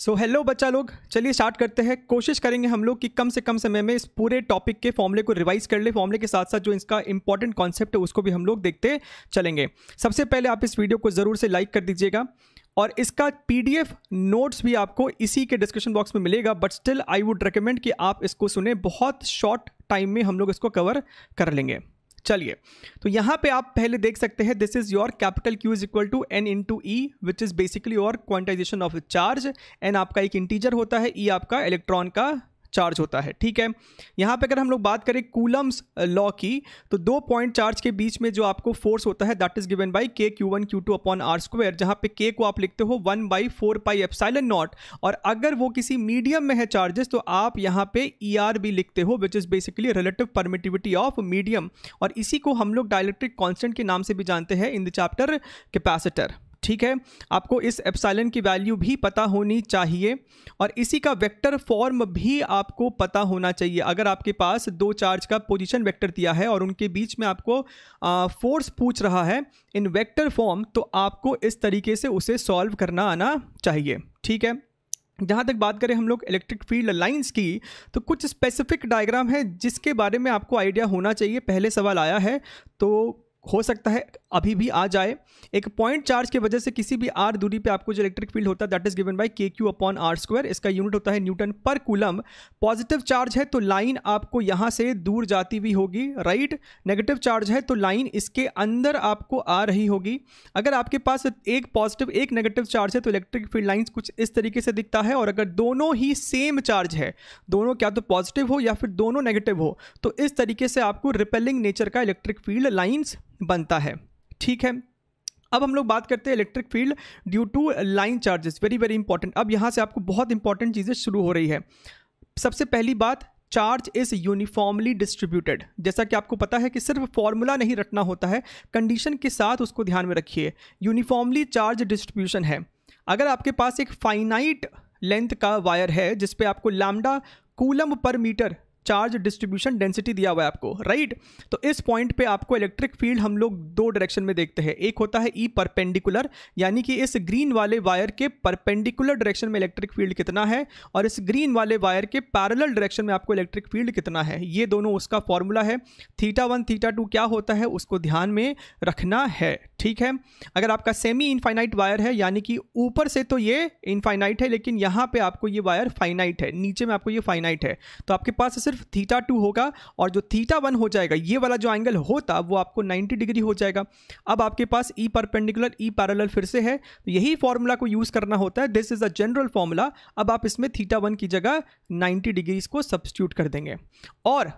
So hello बच्चा लोग चलिए स्टार्ट करते हैं कोशिश करेंगे हम लोग कि कम से कम समय में इस पूरे टॉपिक के फॉर्मूले को रिवाइज कर ले फॉर्मूले के साथ साथ जो इसका इंपॉर्टेंट कॉन्सेप्ट है उसको भी हम लोग देखते चलेंगे सबसे पहले आप इस वीडियो को ज़रूर से लाइक कर दीजिएगा और इसका पीडीएफ नोट्स भी आपको इसी के डिस्क्रिप्शन बॉक्स में मिलेगा but still I would recommend कि आप इसको सुने बहुत शॉर्ट टाइम में हम लोग इसको कवर कर लेंगे चलिए तो यहाँ पे आप पहले देख सकते हैं this is your capital Q is equal to n into e which is basically your quantization of charge n आपका एक इंटीजर होता है ई e आपका इलेक्ट्रॉन का चार्ज होता है ठीक है यहाँ पे अगर हम लोग बात करें कूलम्स लॉ की तो दो पॉइंट चार्ज के बीच में जो आपको फोर्स होता है that is given by k Q one Q two upon are square जहाँ पे के को आप लिखते हो one by four pi epsilon naught और अगर वो किसी मीडियम में है चार्जेस तो आप यहाँ पे ई e ER भी लिखते हो which is basically relative permittivity of medium और इसी को हम लोग डायलेक्ट्रिक कॉन्स्टेंट के नाम से भी जानते हैं इन द चैप्टर कैपेसिटर ठीक है आपको इस एप्साइलन की वैल्यू भी पता होनी चाहिए और इसी का वेक्टर फॉर्म भी आपको पता होना चाहिए अगर आपके पास दो चार्ज का पोजीशन वेक्टर दिया है और उनके बीच में आपको फोर्स पूछ रहा है इन वेक्टर फॉर्म तो आपको इस तरीके से उसे सॉल्व करना आना चाहिए ठीक है जहाँ तक बात करें हम लोग इलेक्ट्रिक फील्ड लाइंस की तो कुछ स्पेसिफिक डायग्राम है जिसके बारे में आपको आइडिया होना चाहिए पहले सवाल आया है तो हो सकता है अभी भी आ जाए एक पॉइंट चार्ज की वजह से किसी भी आर दूरी पे आपको जो इलेक्ट्रिक फील्ड होता है that is given by k Q upon are square इसका यूनिट होता है Newton per coulomb positive charge है तो लाइन आपको यहाँ से दूर जाती हुई होगी राइट नेगेटिव चार्ज है तो लाइन इसके अंदर आपको आ रही होगी अगर आपके पास एक पॉजिटिव एक नेगेटिव चार्ज है तो इलेक्ट्रिक फील्ड लाइन्स कुछ इस तरीके से दिखता है और अगर दोनों ही सेम चार्ज है दोनों क्या तो पॉजिटिव हो या फिर दोनों नेगेटिव हो तो इस तरीके से आपको रिपेलिंग नेचर का इलेक्ट्रिक फील्ड लाइन्स बनता है ठीक है अब हम लोग बात करते हैं electric field due to line charges very very important अब यहाँ से आपको बहुत इंपॉर्टेंट चीज़ें शुरू हो रही है सबसे पहली बात चार्ज इज़ यूनिफॉर्मली डिस्ट्रीब्यूटेड जैसा कि आपको पता है कि सिर्फ फॉर्मूला नहीं रटना होता है कंडीशन के साथ उसको ध्यान में रखिए यूनिफॉर्मली चार्ज डिस्ट्रीब्यूशन है अगर आपके पास एक फाइनाइट लेंथ का वायर है जिस आपको लैम्डा कूलम पर मीटर चार्ज डिस्ट्रीब्यूशन डेंसिटी दिया हुआ है आपको राइट right? तो इस पॉइंट पे आपको इलेक्ट्रिक फील्ड हम लोग दो डायरेक्शन में देखते हैं एक होता है ई e परपेंडिकुलर यानी कि इस ग्रीन वाले वायर के परपेंडिकुलर डायरेक्शन में इलेक्ट्रिक फील्ड कितना है और इस ग्रीन वाले वायर के पैरल डायरेक्शन में आपको इलेक्ट्रिक फील्ड कितना है ये दोनों उसका फॉर्मूला है थीटा वन थीटा टू क्या होता है उसको ध्यान में रखना है ठीक है अगर आपका सेमी इनफाइनाइट वायर है यानी कि ऊपर से तो ये इनफाइनाइट है लेकिन यहाँ पे आपको ये वायर फाइनाइट है नीचे में आपको ये फाइनाइट है तो आपके पास इसे सिर्फ थीटा टू होगा और जो थीटा वन हो जाएगा ये वाला जो एंगल होता वो आपको 90 डिग्री हो जाएगा अब आपके पास ई परपेंडिकुलर ई पैरल फिर से है तो यही फॉर्मूला को यूज़ करना होता है this is a general formula अब आप इसमें थीटा वन की जगह नाइन्टी डिग्रीज को सब्सट्यूट कर देंगे और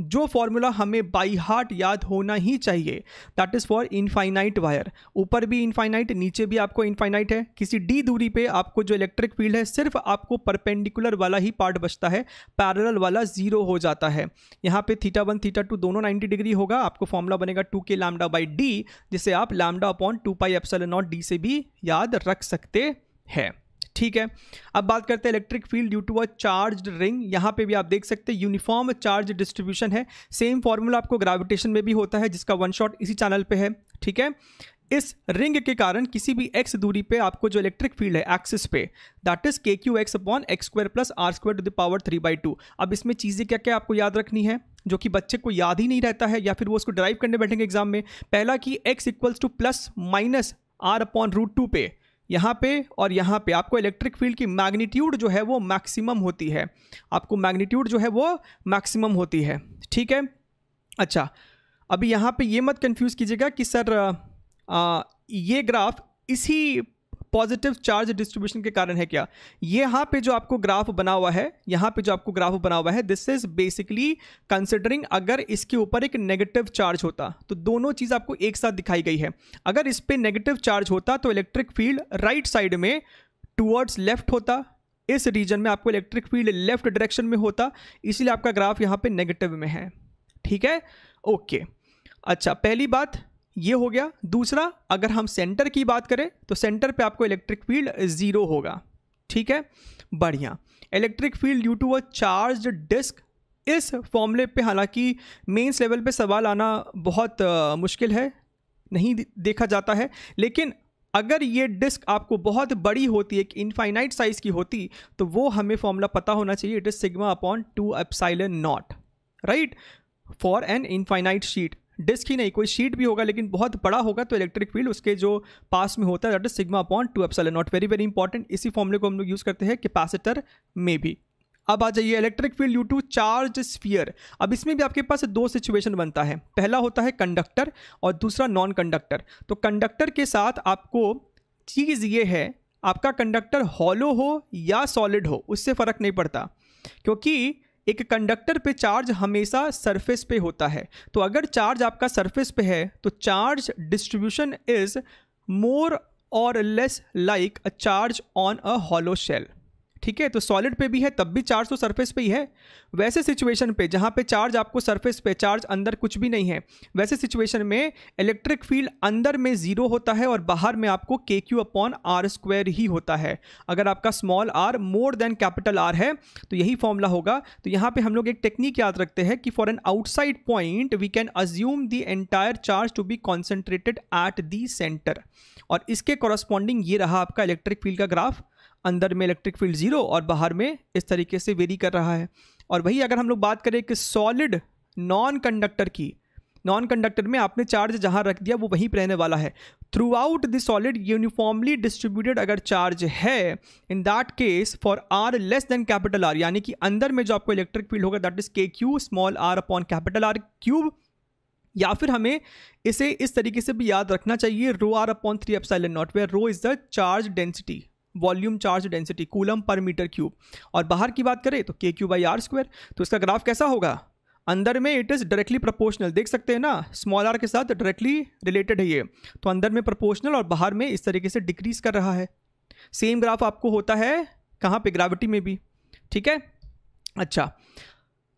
जो फॉर्मूला हमें बाई हार्ट याद होना ही चाहिए that is for infinite wire ऊपर भी इनफाइनाइट नीचे भी आपको इनफाइनाइट है किसी डी दूरी पे आपको जो इलेक्ट्रिक फील्ड है सिर्फ आपको परपेंडिकुलर वाला ही पार्ट बचता है पैरल वाला जीरो हो जाता है यहाँ पे थीटा वन थीटा टू दोनों नाइन्टी डिग्री होगा आपको फॉर्मूला बनेगा टू के लामडा बाई डी जिसे आप lambda upon two pi epsilon naught d से भी याद रख सकते हैं ठीक है अब बात करते हैं electric field due to a charge ring यहाँ पे भी आप देख सकते हैं यूनिफॉर्म चार्ज डिस्ट्रीब्यूशन है सेम फॉर्मूला आपको ग्राविटेशन में भी होता है जिसका वन शॉट इसी चैनल पर है ठीक है इस रिंग के कारण किसी भी एक्स दूरी पे आपको जो इलेक्ट्रिक फील्ड है एक्सिस पे that is K Q X upon X square plus R square to the power three by two अब इसमें चीज़ें क्या क्या आपको याद रखनी है जो कि बच्चे को याद ही नहीं रहता है या फिर वो उसको ड्राइव करने बैठेंगे एग्जाम में पहला कि X equals to plus minus R upon root two पे यहाँ पे और यहाँ पे आपको इलेक्ट्रिक फील्ड की मैग्नीट्यूड जो है वो मैक्सिमम होती है आपको मैग्नीट्यूड जो है वो मैक्सिमम होती है ठीक है अच्छा अभी यहाँ पे ये मत कंफ्यूज कीजिएगा कि सर आ, ये ग्राफ इसी पॉजिटिव चार्ज डिस्ट्रीब्यूशन के कारण है क्या ये यहाँ पे जो आपको ग्राफ बना हुआ है यहाँ पे जो आपको ग्राफ बना हुआ है दिस इज बेसिकली कंसिडरिंग अगर इसके ऊपर एक नेगेटिव चार्ज होता तो दोनों चीज़ आपको एक साथ दिखाई गई है अगर इस पर नेगेटिव चार्ज होता तो इलेक्ट्रिक फील्ड राइट साइड में टूवर्ड्स लेफ्ट होता इस रीजन में आपको इलेक्ट्रिक फील्ड लेफ्ट डायरेक्शन में होता इसलिए आपका ग्राफ यहाँ पे नेगेटिव में है ठीक है ओके अच्छा पहली बात ये हो गया दूसरा अगर हम सेंटर की बात करें तो सेंटर पे आपको इलेक्ट्रिक फील्ड ज़ीरो होगा ठीक है बढ़िया electric field due to a charge disc इस फॉर्मूले पे हालांकि मेंस लेवल पे सवाल आना बहुत मुश्किल है नहीं देखा जाता है लेकिन अगर ये डिस्क आपको बहुत बड़ी होती है इनफाइनाइट साइज़ की होती तो वो हमें फॉर्मूला पता होना चाहिए it is sigma upon two epsilon naught right for an infinite sheet disc ही नहीं कोई शीट भी होगा लेकिन बहुत बड़ा होगा तो इलेक्ट्रिक फील्ड उसके जो पास में होता है that is sigma upon two epsilon naught very very important इसी फॉर्मूले को हम लोग यूज़ करते हैं कैपेसिटर में भी अब आ जाइए electric field due to charge sphere अब इसमें भी आपके पास दो सिचुएशन बनता है पहला होता है कंडक्टर और दूसरा नॉन कंडक्टर तो कंडक्टर के साथ आपको चीज़ ये है आपका कंडक्टर हॉलो हो या सॉलिड हो उससे फ़र्क नहीं पड़ता क्योंकि एक कंडक्टर पे चार्ज हमेशा सरफेस पे होता है तो अगर चार्ज आपका सरफेस पे है तो चार्ज डिस्ट्रीब्यूशन इज मोर और less like a charge on a hollow shell ठीक है तो सॉलिड पे भी है तब भी चार्ज तो सरफेस पे ही है वैसे सिचुएशन पे जहाँ पे चार्ज आपको सरफेस पे चार्ज अंदर कुछ भी नहीं है वैसे सिचुएशन में इलेक्ट्रिक फील्ड अंदर में ज़ीरो होता है और बाहर में आपको K Q upon are square ही होता है अगर आपका small R more than capital R है तो यही फॉर्मूला होगा तो यहाँ पर हम लोग एक टेक्निक याद रखते हैं कि for an outside point we can assume the entire charge to be concentrated at the centre और इसके कॉरस्पॉन्डिंग ये रहा आपका इलेक्ट्रिक फील्ड का ग्राफ अंदर में इलेक्ट्रिक फील्ड ज़ीरो और बाहर में इस तरीके से वेरी कर रहा है और वही अगर हम लोग बात करें कि सॉलिड नॉन कंडक्टर की नॉन कंडक्टर में आपने चार्ज जहाँ रख दिया वो वहीं पर रहने वाला है throughout the solid uniformly distributed अगर चार्ज है in that case for R less than capital R यानी कि अंदर में जो आपको इलेक्ट्रिक फील्ड होगा that is K Q small R upon capital R cube या फिर हमें इसे इस तरीके से भी याद रखना चाहिए rho R upon three epsilon naught where rho is the charge density volume charge density coulomb पर मीटर क्यूब और बाहर की बात करें तो के क्यू बाई आर स्क्वायर तो इसका ग्राफ कैसा होगा अंदर में इट इज़ डायरेक्टली प्रोपोर्शनल देख सकते हैं ना स्मॉल आर के साथ डायरेक्टली रिलेटेड है ये तो अंदर में प्रोपोर्शनल और बाहर में इस तरीके से डिक्रीज कर रहा है सेम ग्राफ आपको होता है कहाँ पे ग्राविटी में भी ठीक है अच्छा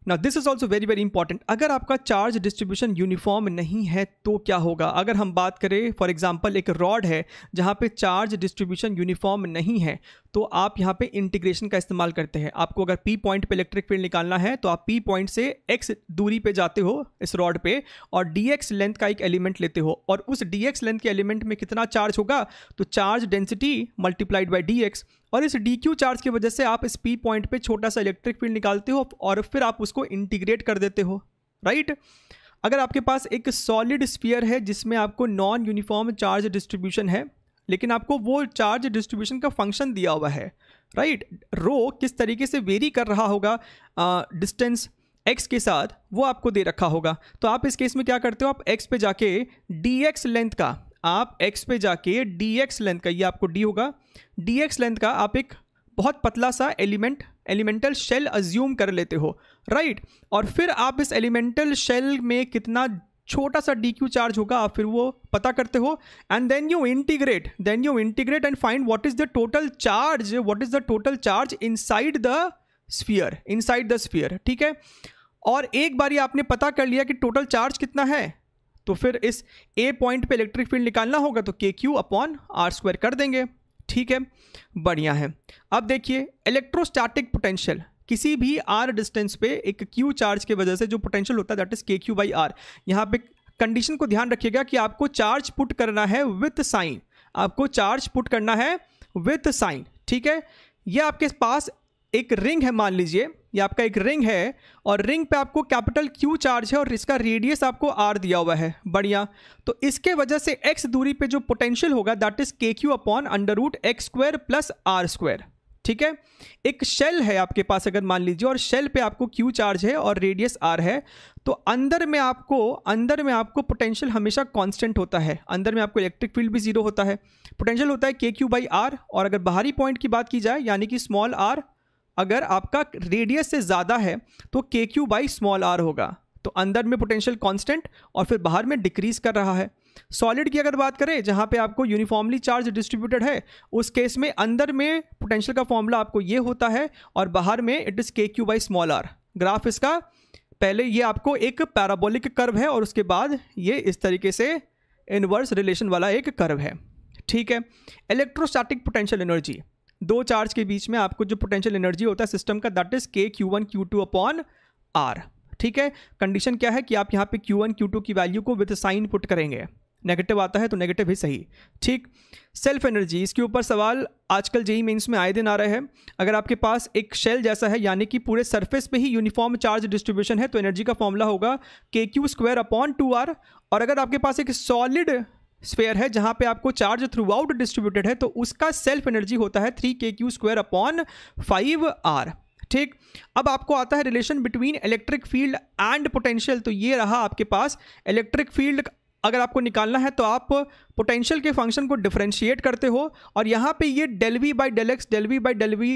ना this is also very very important अगर आपका चार्ज डिस्ट्रीब्यूशन यूनिफॉर्म नहीं है तो क्या होगा अगर हम बात करें फॉर एग्जाम्पल एक रॉड है जहाँ पे चार्ज डिस्ट्रीब्यूशन यूनिफॉर्म नहीं है तो आप यहाँ पे इंटीग्रेशन का इस्तेमाल करते हैं आपको अगर पी पॉइंट पे इलेक्ट्रिक फील्ड निकालना है तो आप पी पॉइंट से एक्स दूरी पे जाते हो इस रॉड पे और डी एक्स लेंथ का एक एलिमेंट लेते हो और उस डी एक्स लेंथ के एलिमेंट में कितना चार्ज होगा तो charge density multiplied by D X और इस डी क्यू चार्ज की वजह से आप इस पी पॉइंट पे छोटा सा इलेक्ट्रिक फील्ड निकालते हो और फिर आप उसको इंटीग्रेट कर देते हो राइट अगर आपके पास एक सॉलिड स्पीयर है जिसमें आपको नॉन यूनिफॉर्म चार्ज डिस्ट्रीब्यूशन है लेकिन आपको वो चार्ज डिस्ट्रीब्यूशन का फंक्शन दिया हुआ है राइट right? रो किस तरीके से वेरी कर रहा होगा डिस्टेंस एक्स के साथ वो आपको दे रखा होगा तो आप इस केस में क्या करते हो आप एक्स पे जाके डी एक्स लेंथ का आप x पे जाके डी एक्स लेंथ का ये आपको डी होगा डी एक्स लेंथ का आप एक बहुत पतला सा एलिमेंट एलिमेंटल शेल अज्यूम कर लेते हो राइट और फिर आप इस एलिमेंटल शेल में कितना छोटा सा डी क्यू चार्ज होगा आप फिर वो पता करते हो and then you integrate then you integrate and find what is the total charge what is the total charge inside the sphere inside the sphere ठीक है और एक बार ये आपने पता कर लिया कि टोटल चार्ज कितना है तो फिर इस ए पॉइंट पे इलेक्ट्रिक फील्ड निकालना होगा तो के क्यू अपॉन आर स्क्वायर कर देंगे ठीक है बढ़िया है अब देखिए इलेक्ट्रोस्टैटिक पोटेंशियल किसी भी आर डिस्टेंस पे एक क्यू चार्ज के वजह से जो पोटेंशियल होता है that is K Q by R यहाँ पे कंडीशन को ध्यान रखिएगा कि आपको चार्ज पुट करना है विथ साइन आपको चार्ज पुट करना है विथ साइन ठीक है यह आपके पास एक रिंग है मान लीजिए ये आपका एक रिंग है और रिंग पे आपको कैपिटल क्यू चार्ज है और इसका रेडियस आपको आर दिया हुआ है बढ़िया तो इसके वजह से एक्स दूरी पे जो पोटेंशियल होगा that is K Q upon under root X square plus R square ठीक है एक शेल है आपके पास अगर मान लीजिए और शेल पे आपको क्यू चार्ज है और रेडियस आर है तो अंदर में आपको अंदर में आपको पोटेंशियल हमेशा कांस्टेंट होता है अंदर में आपको इलेक्ट्रिक फील्ड भी जीरो होता है पोटेंशियल होता है के क्यू बाई आर और अगर बाहरी पॉइंट की बात की जाए यानी कि स्मॉल आर अगर आपका रेडियस से ज़्यादा है तो के क्यू बाई स्मॉल आर होगा तो अंदर में पोटेंशियल कांस्टेंट और फिर बाहर में डिक्रीज़ कर रहा है सॉलिड की अगर बात करें जहाँ पे आपको यूनिफॉर्मली चार्ज डिस्ट्रीब्यूटेड है उस केस में अंदर में पोटेंशियल का फॉर्मूला आपको ये होता है और बाहर में it is K Q by small R graph इसका पहले ये आपको एक पैराबोलिक कर्व है और उसके बाद ये इस तरीके से इनवर्स रिलेशन वाला एक कर्व है ठीक है इलेक्ट्रोस्टैटिक पोटेंशियल एनर्जी दो चार्ज के बीच में आपको जो पोटेंशियल एनर्जी होता है सिस्टम का that is K Q one Q two upon R ठीक है कंडीशन क्या है कि आप यहाँ पे क्यू टू की वैल्यू को विद साइन पुट करेंगे नेगेटिव आता है तो नेगेटिव ही सही ठीक सेल्फ एनर्जी इसके ऊपर सवाल आजकल जेई मेंस में आए दिन आ रहे हैं अगर आपके पास एक शेल जैसा है यानी कि पूरे सरफेस पे ही यूनिफॉर्म चार्ज डिस्ट्रीब्यूशन है तो एनर्जी का फॉर्मूला होगा K Q square upon two R और अगर आपके पास एक सॉलिड स्पेयर है जहाँ पे आपको चार्ज थ्रू आउट डिस्ट्रीब्यूटेड है तो उसका सेल्फ एनर्जी होता है three K Q square upon five R ठीक अब आपको आता है relation between electric field and potential तो ये रहा आपके पास इलेक्ट्रिक फील्ड अगर आपको निकालना है तो आप पोटेंशियल के फंक्शन को डिफ्रेंशिएट करते हो और यहाँ पे ये del V by del X del V by del V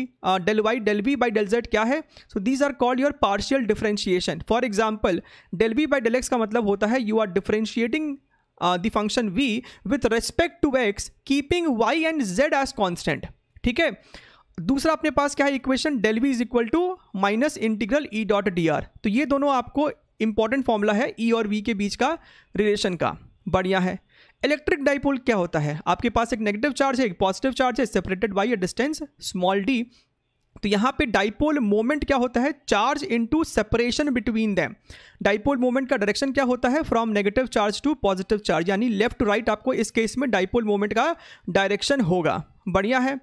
del Y del V by del Z क्या है so these are called your partial differentiation for example del V by del X का मतलब होता है you are differentiating uh, function V with with to X keeping Y and Z as constant ठीक है दूसरा अपने पास क्या है equation del V is equal to minus integral E dot D R तो ये दोनों आपको इंपॉर्टेंट फॉर्मूला है ई e और वी के बीच का रिलेशन का बढ़िया है इलेक्ट्रिक डाइपोल क्या होता है आपके पास एक नेगेटिव चार्ज है एक पॉजिटिव चार्ज है separated by a distance small D तो यहाँ पे डाइपोल मोमेंट क्या होता है charge into separation between them dipole moment का डायरेक्शन क्या होता है from negative charge to positive charge यानी लेफ्ट टू राइट आपको इस केस में डाइपोल मोमेंट का डायरेक्शन होगा बढ़िया है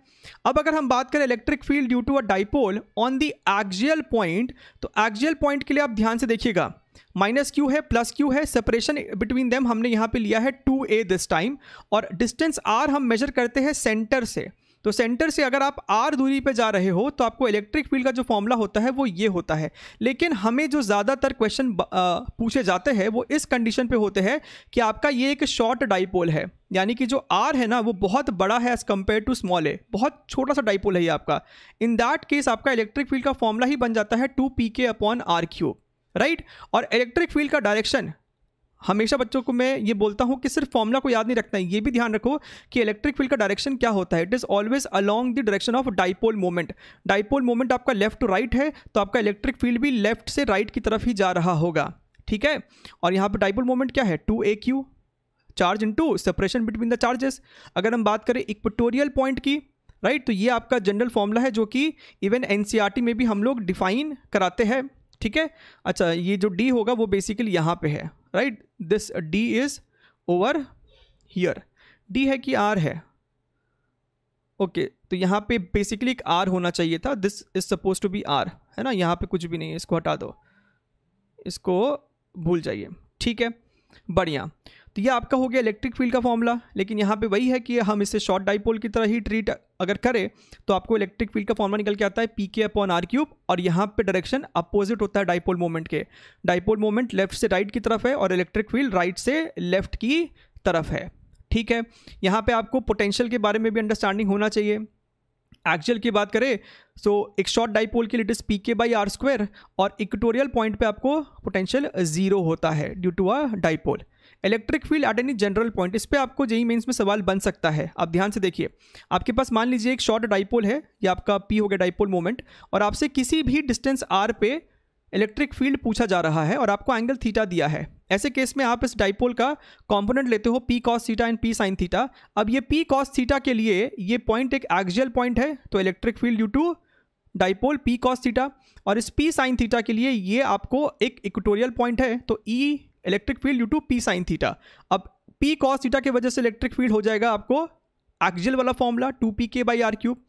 अब अगर हम बात करें electric field due to a dipole on the axial point तो एक्जियल पॉइंट के लिए आप ध्यान से देखिएगा माइनस क्यू है प्लस क्यू है सेपरेशन बिटवीन देम हमने यहाँ पे लिया है टू ए दिस टाइम और डिस्टेंस आर हम मेजर करते हैं सेंटर से तो सेंटर से अगर आप आर दूरी पर जा रहे हो तो आपको इलेक्ट्रिक फील्ड का जो फॉर्मूला होता है वो ये होता है लेकिन हमें जो ज़्यादातर क्वेश्चन पूछे जाते हैं वो इस कंडीशन पे होते हैं कि आपका ये एक शॉर्ट डाइपोल है यानी कि जो आर है ना वो बहुत बड़ा है as compare to small A बहुत छोटा सा डाइपोल है ये आपका इन दैट केस आपका इलेक्ट्रिक फील्ड का फॉर्मूला ही बन जाता है two P K upon R cube right और इलेक्ट्रिक फील्ड का डायरेक्शन हमेशा बच्चों को मैं ये बोलता हूँ कि सिर्फ फॉर्मूला को याद नहीं रखना है ये भी ध्यान रखो कि इलेक्ट्रिक फील्ड का डायरेक्शन क्या होता है it is always along the direction of dipole moment dipole moment आपका लेफ्ट टू राइट है तो आपका इलेक्ट्रिक फील्ड भी लेफ्ट से राइट की तरफ ही जा रहा होगा ठीक है और यहाँ पर डाइपोल मोमेंट क्या है two A Q charge to separation between the charges अगर हम बात करें इक्वेटोरियल पॉइंट की राइट तो ये आपका जनरल फॉर्मूला है जो कि इवन एन e में भी हम लोग डिफाइन कराते हैं ठीक है अच्छा ये जो डी होगा वो बेसिकली यहाँ पे है right this D is over here D है कि आर है ओके okay, तो यहाँ पे बेसिकली एक आर होना चाहिए था this is suppose to be R है ना यहाँ पे कुछ भी नहीं है इसको हटा दो इसको भूल जाइए ठीक है बढ़िया तो ये आपका हो गया इलेक्ट्रिक फील्ड का फॉर्मूला लेकिन यहाँ पे वही है कि हम इसे शॉर्ट डाइपोल की तरह ही ट्रीट अगर करें तो आपको इलेक्ट्रिक फील्ड का फॉर्मूला निकल के आता है P K upon are cube और यहाँ पे डायरेक्शन अपोजिट होता है डाइपोल मोमेंट के डाइपोल मोमेंट लेफ्ट से राइट की तरफ है और इलेक्ट्रिक फील्ड राइट से लेफ्ट की तरफ है ठीक है यहाँ पर आपको पोटेंशियल के बारे में भी अंडरस्टैंडिंग होना चाहिए एक्चुअल की बात करें so, तो एक शॉर्ट डाइपोल के लिए it is P K by R square और इक्वेटोरियल पॉइंट पे आपको पोटेंशियल ज़ीरो होता है due to a dipole electric field at any general point इस पर आपको जेई मेन्स में सवाल बन सकता है आप ध्यान से देखिए आपके पास मान लीजिए एक शॉर्ट डाइपोल है या आपका पी हो गया डाइपोल मोमेंट और आपसे किसी भी डिस्टेंस आर पे इलेक्ट्रिक फील्ड पूछा जा रहा है और आपको एंगल थीटा दिया है ऐसे केस में आप इस डाइपोल का कंपोनेंट लेते हो P cos theta and P sine theta अब ये पी कॉस थीटा के लिए ये पॉइंट एक एक्जियल पॉइंट है तो electric field due to dipole P cos theta और इस पी साइन थीटा के लिए ये आपको एक इक्वेटोरियल पॉइंट है तो E e electric field due to P sine theta अब पी कॉस थीटा की वजह से इलेक्ट्रिक फील्ड हो जाएगा आपको एक्जियल वाला formula two P K by R cube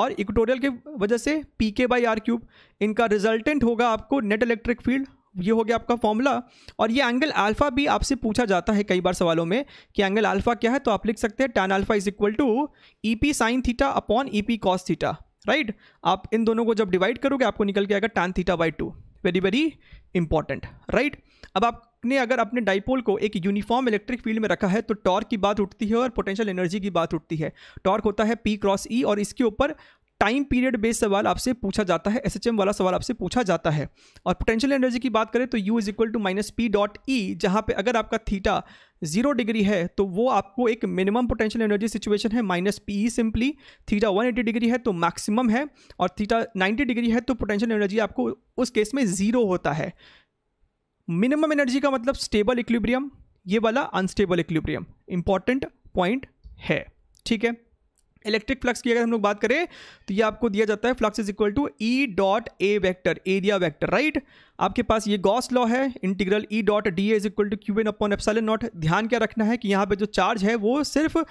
और इक्वेटोरियल के वजह से P K by R cube इनका रिजल्टेंट होगा आपको नेट इलेक्ट्रिक फील्ड ये हो गया आपका फॉर्मूला और ये एंगल अल्फा भी आपसे पूछा जाता है कई बार सवालों में कि एंगल अल्फा क्या है तो आप लिख सकते हैं tan alpha is equal to E P sine theta upon E P cos theta right आप इन दोनों को जब डिवाइड करोगे आपको निकल के आएगा tan theta by two very very important right अब आप ने अगर अपने डाइपोल को एक यूनिफॉर्म इलेक्ट्रिक फील्ड में रखा है तो टॉर्क की बात उठती है और पोटेंशियल एनर्जी की बात उठती है टॉर्क होता है पी क्रॉस ई और इसके ऊपर टाइम पीरियड बेस्ड सवाल आपसे पूछा जाता है एस वाला सवाल आपसे पूछा जाता है और पोटेंशियल एनर्जी की बात करें तो U is equal to minus P dot E जहाँ पे अगर आपका थीटा जीरो डिग्री है तो वो आपको एक मिनिमम पोटेंशियल एनर्जी सिचुएशन है minus P E simply theta 180 degree है तो मैक्सिमम है और थीटा 90 डिग्री है तो पोटेंशियल एनर्जी आपको उस केस में ज़ीरो होता है मिनिमम एनर्जी का मतलब स्टेबल इक्विब्रियम ये वाला अनस्टेबल इक्विब्रियम इंपॉर्टेंट पॉइंट है ठीक है इलेक्ट्रिक फ्लक्स की अगर हम लोग बात करें तो ये आपको दिया जाता है flux is equal to E e dot A vector area vector right आपके पास ये गॉस लॉ है integral E e dot D is equal to Q N upon epsilon naught ध्यान क्या रखना है कि यहाँ पे जो चार्ज है वो सिर्फ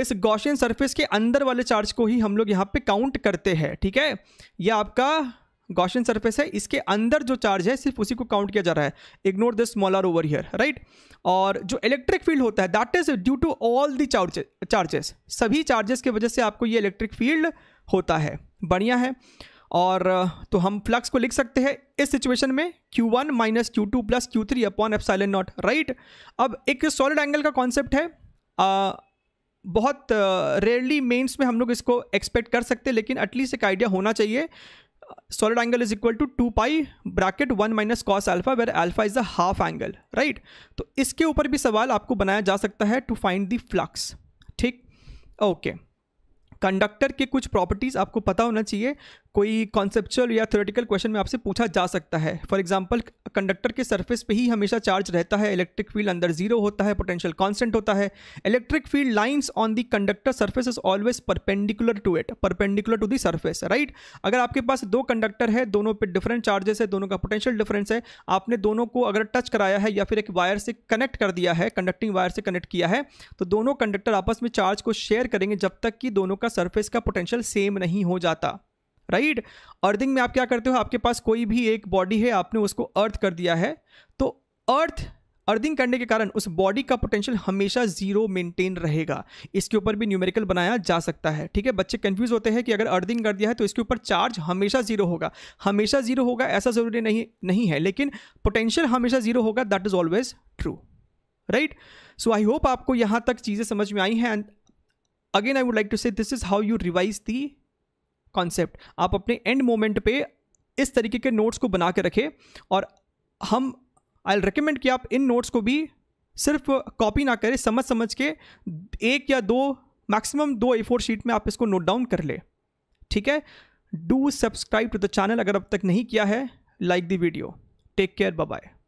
इस गॉशियन सरफेस के अंदर वाले चार्ज को ही हम लोग यहाँ पे काउंट करते हैं ठीक है यह आपका गॉशियन सरफेस है इसके अंदर जो चार्ज है सिर्फ उसी को काउंट किया जा रहा है ignore the smaller over here right और जो इलेक्ट्रिक फील्ड होता है that is due to all the charges सभी चार्जेस की वजह से आपको ये इलेक्ट्रिक फील्ड होता है बढ़िया है और तो हम फ्लक्स को लिख सकते हैं इस सिचुएशन में Q1 one minus Q two plus Q three upon epsilon naught right अब एक सॉलिड एंगल का कॉन्सेप्ट है आ, बहुत रेयरली मेंस में हम लोग इसको एक्सपेक्ट कर सकते हैं लेकिन एटलीस्ट एक आइडिया होना चाहिए solid angle is equal to two pi bracket one minus cos alpha where alpha is the half angle right तो इसके ऊपर भी सवाल आपको बनाया जा सकता है टू फाइंड द फ्लक्स ठीक ओके कंडक्टर के कुछ प्रॉपर्टीज आपको पता होना चाहिए कोई कॉन्सेप्चुअल या थ्योरेटिकल क्वेश्चन में आपसे पूछा जा सकता है फॉर एग्जाम्पल कंडक्टर के सर्फेस पे ही हमेशा चार्ज रहता है इलेक्ट्रिक फील्ड अंदर जीरो होता है पोटेंशियल कांस्टेंट होता है electric field lines on the conductor surface is always perpendicular to it perpendicular to the surface right अगर आपके पास दो कंडक्टर है दोनों पे डिफरेंट चार्जेस है दोनों का पोटेंशियल डिफरेंस है आपने दोनों को अगर टच कराया है या फिर एक वायर से कनेक्ट कर दिया है कंडक्टिंग वायर से कनेक्ट किया है तो दोनों कंडक्टर आपस में चार्ज को शेयर करेंगे जब तक कि दोनों का सर्फेस का पोटेंशियल सेम नहीं हो जाता राइट अर्थिंग में आप क्या करते हो आपके पास कोई भी एक बॉडी है आपने उसको अर्थ कर दिया है तो अर्थ अर्थिंग करने के कारण उस बॉडी का पोटेंशियल हमेशा जीरो मेंटेन रहेगा इसके ऊपर भी न्यूमेरिकल बनाया जा सकता है ठीक है बच्चे कंफ्यूज होते हैं कि अगर अर्थिंग कर दिया है तो इसके ऊपर चार्ज हमेशा जीरो होगा हमेशा जीरो होगा ऐसा जरूरी नहीं नहीं है लेकिन पोटेंशियल हमेशा जीरो होगा that is always true right so I hope आपको यहाँ तक चीज़ें समझ में आई हैं and again I would like to say this is how you revise the concept आप अपने एंड मोमेंट पे इस तरीके के नोट्स को बना के रखें और हम आई रिकमेंड कि आप इन नोट्स को भी सिर्फ कॉपी ना करें समझ समझ के एक या दो मैक्सिमम दो ए फोर शीट में आप इसको नोट डाउन कर लें ठीक है do subscribe to the channel अगर अब तक नहीं किया है like the video take care bye